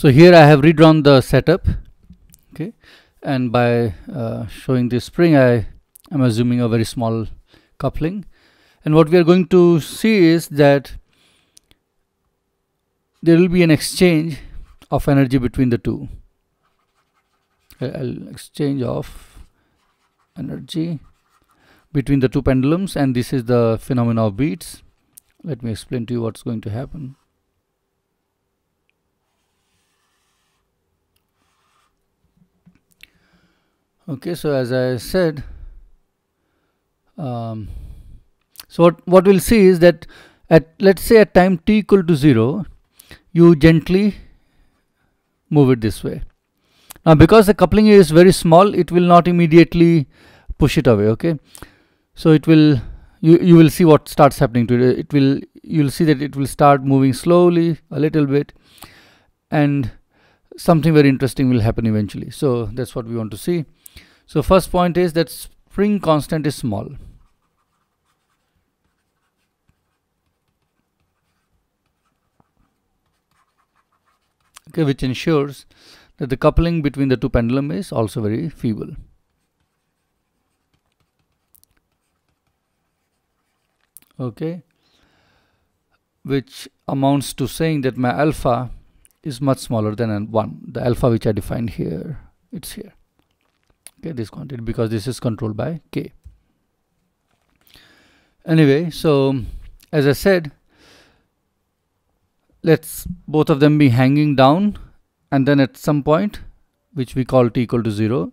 so here I have redrawn the setup okay and by uh, showing this spring I am assuming a very small coupling and what we are going to see is that there will be an exchange of energy between the two I'll exchange of energy between the two pendulums and this is the phenomena of beats let me explain to you what's going to happen okay so as I said um, so what, what we'll see is that at let's say at time t equal to 0 you gently move it this way now because the coupling is very small it will not immediately push it away okay so it will you you will see what starts happening to it it will you'll see that it will start moving slowly a little bit and something very interesting will happen eventually so that's what we want to see so first point is that spring constant is small. Okay, which ensures that the coupling between the two pendulum is also very feeble. Okay, which amounts to saying that my alpha is much smaller than 1. The alpha which I defined here, it's here okay this quantity because this is controlled by k anyway so as i said let's both of them be hanging down and then at some point which we call t equal to 0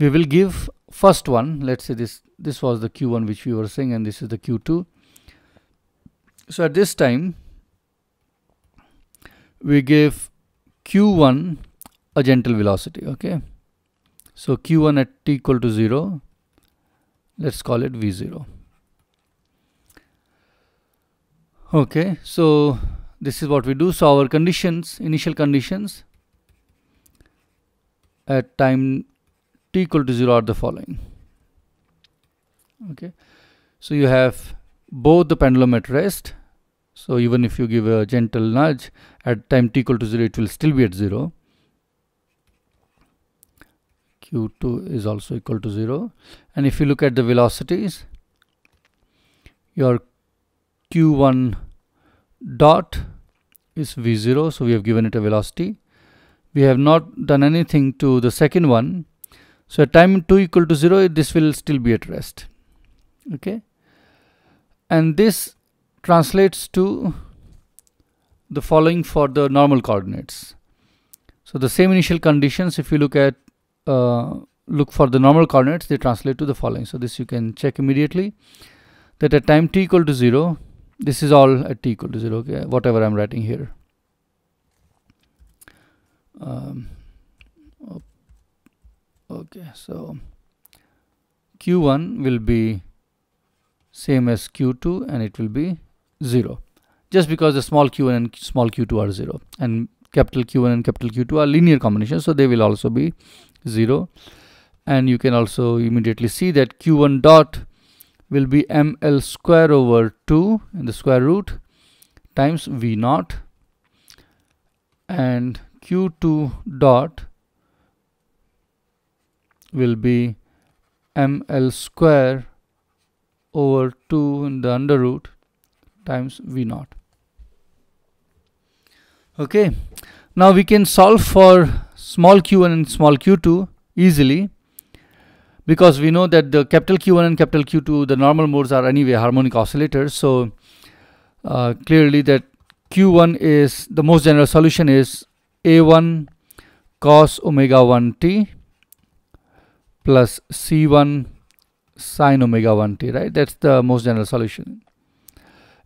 we will give first one let's say this this was the q1 which we were saying and this is the q2 so at this time we give q1 a gentle velocity okay so q1 at t equal to 0, let's call it v0. Okay, so this is what we do. So our conditions, initial conditions at time t equal to 0 are the following. Okay, so you have both the pendulum at rest. So even if you give a gentle nudge at time t equal to 0, it will still be at 0 q2 is also equal to 0 and if you look at the velocities your q1 dot is v0 so we have given it a velocity we have not done anything to the second one so at time 2 equal to 0 this will still be at rest okay and this translates to the following for the normal coordinates so the same initial conditions if you look at uh, look for the normal coordinates, they translate to the following. So this you can check immediately that at time t equal to 0, this is all at t equal to 0, okay, whatever I'm writing here. Um, okay, so q1 will be same as q2 and it will be 0 just because the small q1 and small q2 are 0 and capital q1 and capital q2 are linear combinations so they will also be 0 and you can also immediately see that q1 dot will be ml square over 2 in the square root times v naught and q2 dot will be ml square over 2 in the under root times v naught okay now we can solve for small q1 and small q2 easily because we know that the capital Q1 and capital Q2, the normal modes are anyway harmonic oscillators. So uh, clearly that Q1 is the most general solution is A1 cos omega 1 t plus C1 sine omega 1 t, right? That's the most general solution.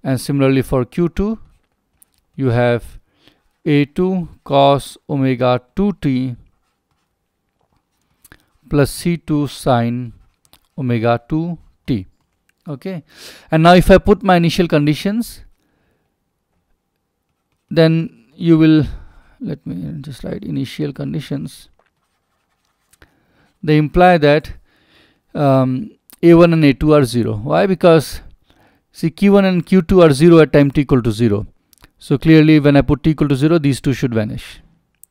And similarly for Q2, you have a2 cos omega 2t plus c2 sine omega 2t okay and now if I put my initial conditions then you will let me just write initial conditions they imply that um, a1 and a2 are 0 why because see q1 and q2 are 0 at time t equal to 0 so clearly when I put t equal to 0, these two should vanish.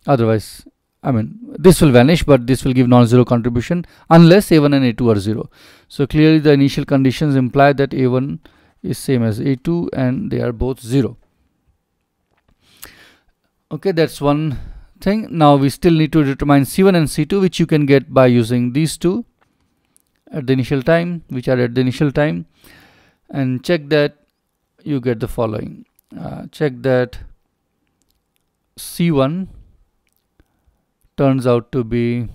Otherwise, I mean, this will vanish, but this will give non-zero contribution unless a1 and a2 are 0. So clearly the initial conditions imply that a1 is same as a2 and they are both 0. Okay, that's one thing. Now we still need to determine c1 and c2 which you can get by using these two at the initial time, which are at the initial time and check that you get the following uh, check that C1 turns out to be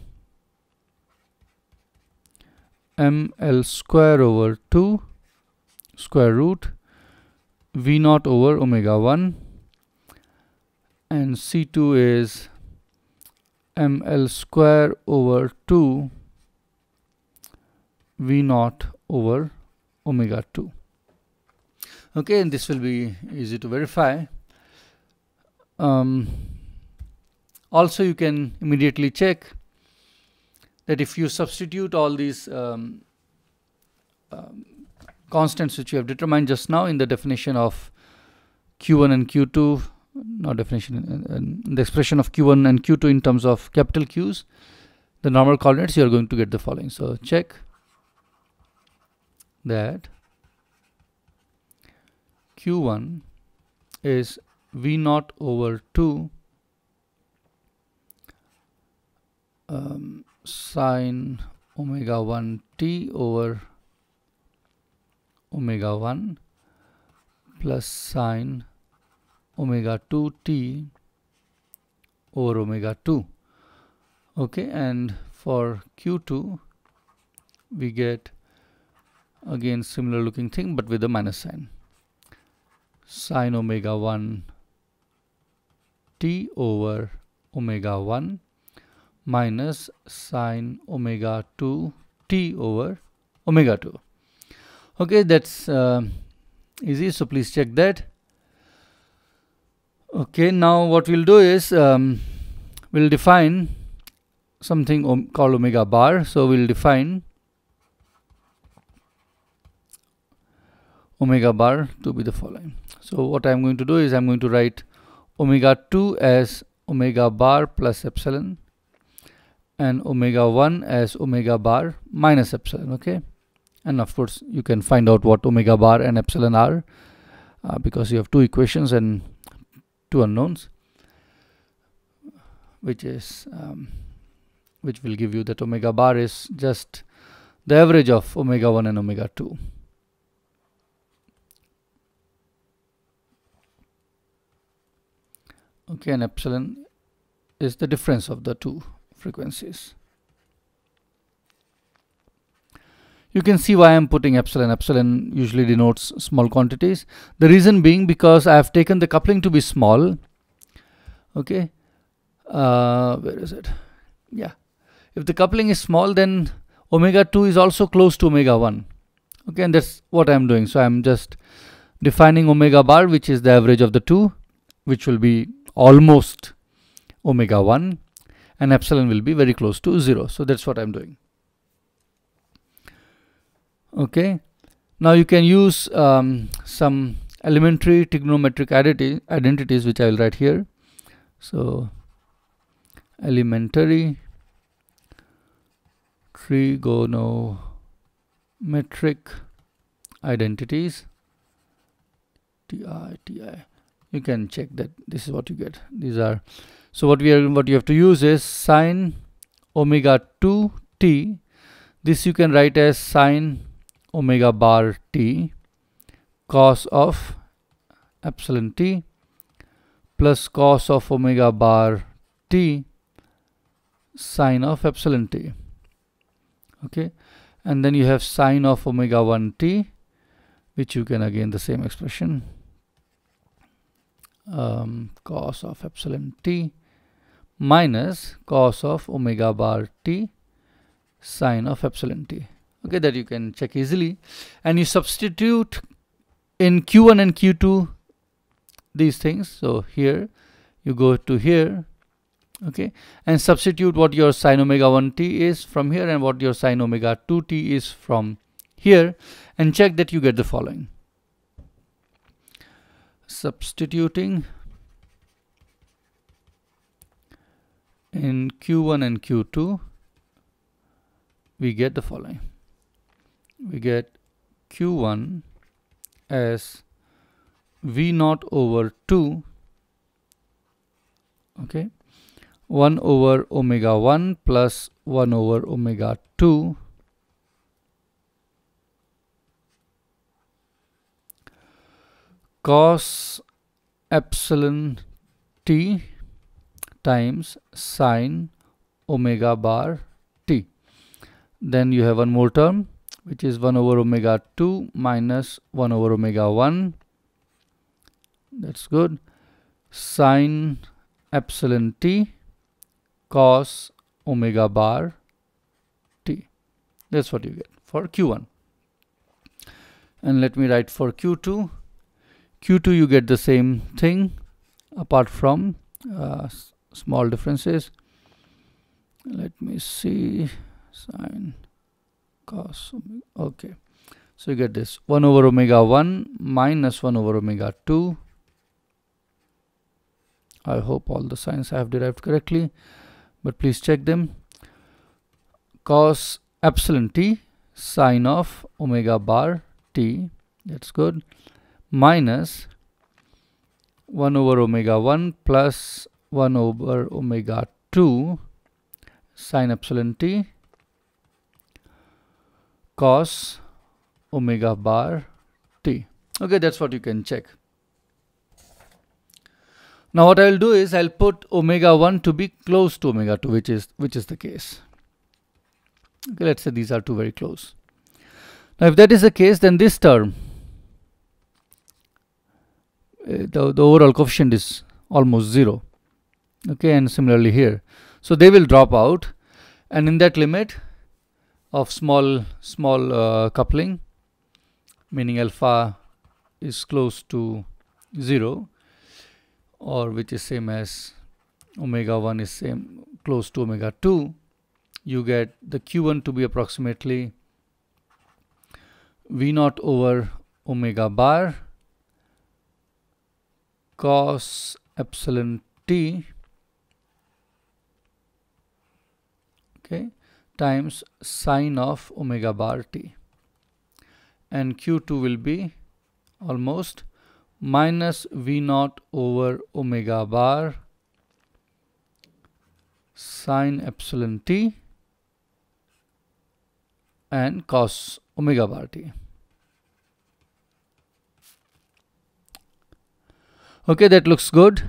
ml square over 2 square root v naught over omega 1 and C2 is ml square over 2 v naught over omega 2 okay and this will be easy to verify um, also you can immediately check that if you substitute all these um, um, constants which you have determined just now in the definition of q1 and q2 not definition uh, uh, the expression of q1 and q2 in terms of capital q's the normal coordinates you are going to get the following so check that Q1 is V0 over 2 um, sine omega 1 t over omega 1 plus sine omega 2 t over omega 2 okay and for q2 we get again similar looking thing but with a minus sign sine omega 1 t over omega 1 minus sine omega 2 t over omega 2 okay that's uh, easy so please check that okay now what we'll do is um, we'll define something called omega bar so we'll define omega bar to be the following so what I'm going to do is I'm going to write omega 2 as omega bar plus epsilon and omega 1 as omega bar minus epsilon okay and of course you can find out what omega bar and epsilon are uh, because you have two equations and two unknowns which is um, which will give you that omega bar is just the average of omega 1 and omega 2 okay and epsilon is the difference of the two frequencies you can see why I'm putting epsilon. Epsilon usually denotes small quantities. The reason being because I have taken the coupling to be small. Okay, uh, where is it? Yeah, if the coupling is small, then omega 2 is also close to omega 1. Okay, and that's what I'm doing. So I'm just defining omega bar, which is the average of the two, which will be almost omega 1 and epsilon will be very close to 0 so that's what I'm doing okay now you can use um, some elementary trigonometric identities which I will write here so elementary trigonometric identities ti ti you can check that this is what you get these are so what we are what you have to use is sine omega 2 t this you can write as sine omega bar t cos of epsilon t plus cos of omega bar t sine of epsilon t okay and then you have sine of omega 1 t which you can again the same expression um, cos of epsilon t minus cos of omega bar t sine of epsilon t okay that you can check easily and you substitute in q1 and q2 these things so here you go to here okay and substitute what your sine omega 1 t is from here and what your sine omega 2 t is from here and check that you get the following substituting in Q1 and Q2 we get the following we get Q1 as V0 over 2 okay 1 over omega 1 plus 1 over omega 2 cos epsilon t times sine omega bar t. Then you have one more term which is 1 over omega 2 minus 1 over omega 1. That's good. Sine epsilon t cos omega bar t. That's what you get for Q1. And let me write for Q2 q2 you get the same thing apart from uh, small differences let me see sine cos okay so you get this 1 over omega 1 minus 1 over omega 2 I hope all the signs I have derived correctly but please check them cos epsilon t sine of omega bar t that's good minus 1 over omega 1 plus 1 over omega 2 sine epsilon t cos omega bar t. Okay, that's what you can check. Now what I will do is I'll put omega 1 to be close to omega 2 which is which is the case. Okay, let's say these are two very close. Now if that is the case then this term uh, the, the overall coefficient is almost zero okay and similarly here so they will drop out and in that limit of small small uh, coupling meaning alpha is close to 0 or which is same as omega 1 is same close to omega 2 you get the q1 to be approximately v naught over omega bar cos epsilon t okay times sine of omega bar t and q2 will be almost minus v naught over omega bar sine epsilon t and cos omega bar t okay that looks good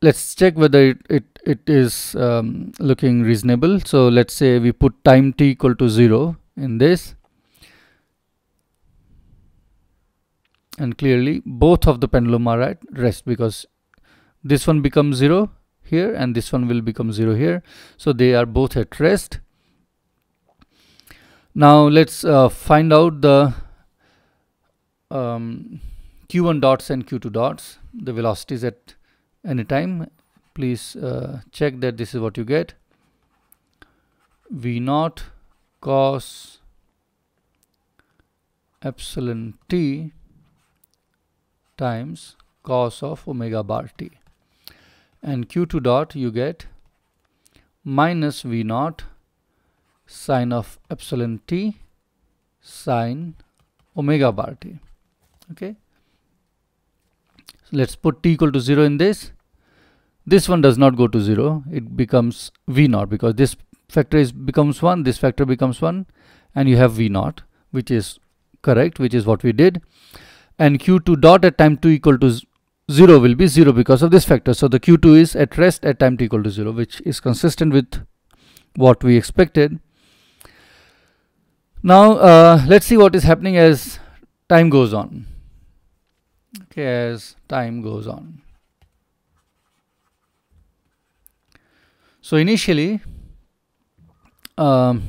let's check whether it it, it is um, looking reasonable so let's say we put time t equal to 0 in this and clearly both of the pendulum are at rest because this one becomes 0 here and this one will become 0 here so they are both at rest now let's uh, find out the um, q1 dots and q2 dots, the velocities at any time. Please uh, check that this is what you get. V naught cos epsilon t times cos of omega bar t. And q2 dot you get minus v naught sine of epsilon t sine omega bar t. Okay let's put t equal to 0 in this this one does not go to 0 it becomes v naught because this factor is becomes 1 this factor becomes 1 and you have v naught which is correct which is what we did and q2 dot at time 2 equal to 0 will be 0 because of this factor so the q2 is at rest at time t equal to 0 which is consistent with what we expected now uh, let's see what is happening as time goes on okay, as time goes on. So initially, um,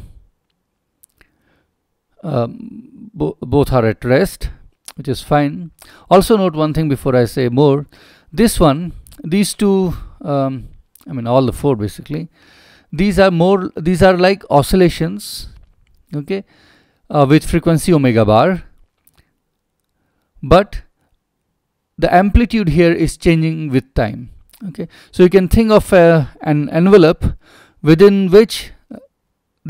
um, bo both are at rest, which is fine. Also note one thing before I say more. This one, these two, um, I mean all the four basically, these are more, these are like oscillations, okay, uh, with frequency omega bar. But the amplitude here is changing with time okay so you can think of uh, an envelope within which uh,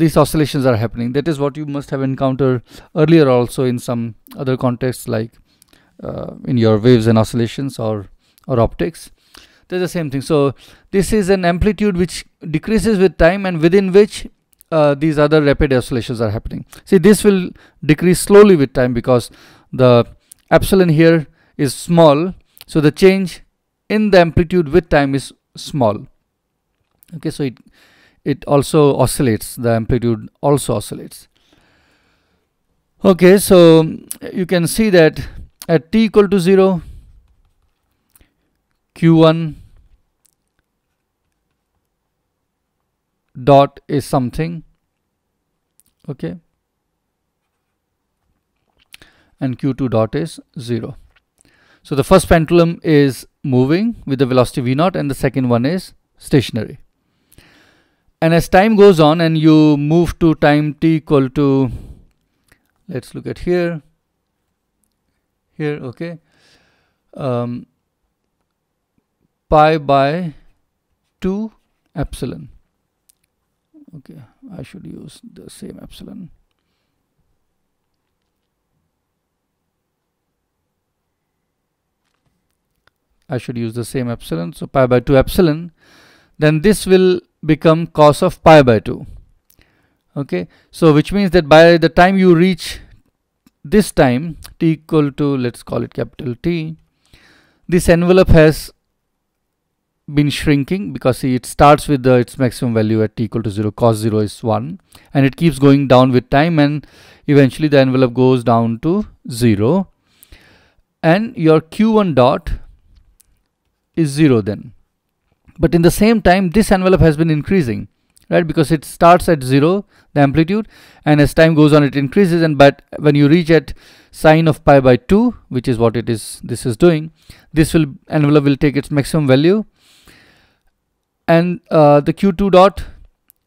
these oscillations are happening that is what you must have encountered earlier also in some other contexts like uh, in your waves and oscillations or or optics there's the same thing so this is an amplitude which decreases with time and within which uh, these other rapid oscillations are happening see this will decrease slowly with time because the epsilon here is small so the change in the amplitude with time is small okay so it it also oscillates the amplitude also oscillates okay so you can see that at t equal to 0 q1 dot is something okay and q2 dot is 0 so the first pendulum is moving with the velocity v naught and the second one is stationary. And as time goes on and you move to time t equal to, let's look at here, here, okay, um, pi by 2 epsilon. Okay, I should use the same epsilon. I should use the same epsilon. So pi by 2 epsilon. Then this will become cos of pi by 2. Okay. So which means that by the time you reach this time t equal to let's call it capital T this envelope has been shrinking because see, it starts with the, its maximum value at t equal to 0 cos 0 is 1 and it keeps going down with time and eventually the envelope goes down to 0 and your q1 dot is 0 then. But in the same time, this envelope has been increasing, right? Because it starts at 0, the amplitude, and as time goes on, it increases. And but when you reach at sine of pi by 2, which is what it is, this is doing, this will envelope will take its maximum value, and uh, the q2 dot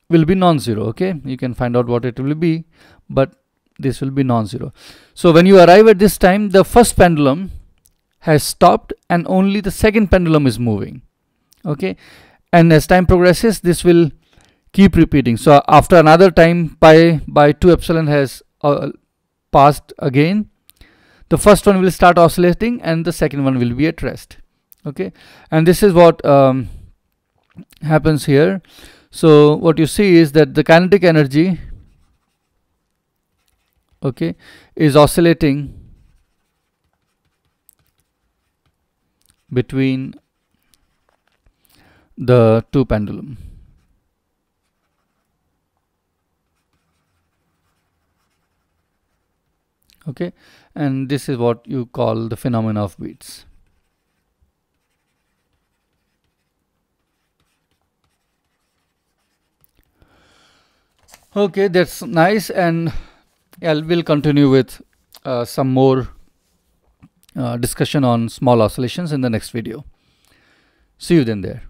will be non-zero. Okay, you can find out what it will be, but this will be non-zero. So when you arrive at this time, the first pendulum has stopped and only the second pendulum is moving okay and as time progresses this will keep repeating so after another time pi by 2 epsilon has uh, passed again the first one will start oscillating and the second one will be at rest okay and this is what um, happens here so what you see is that the kinetic energy okay is oscillating between the two pendulum. Okay, and this is what you call the phenomena of beats. Okay, that's nice and I'll, we'll continue with uh, some more uh, discussion on small oscillations in the next video. See you then there.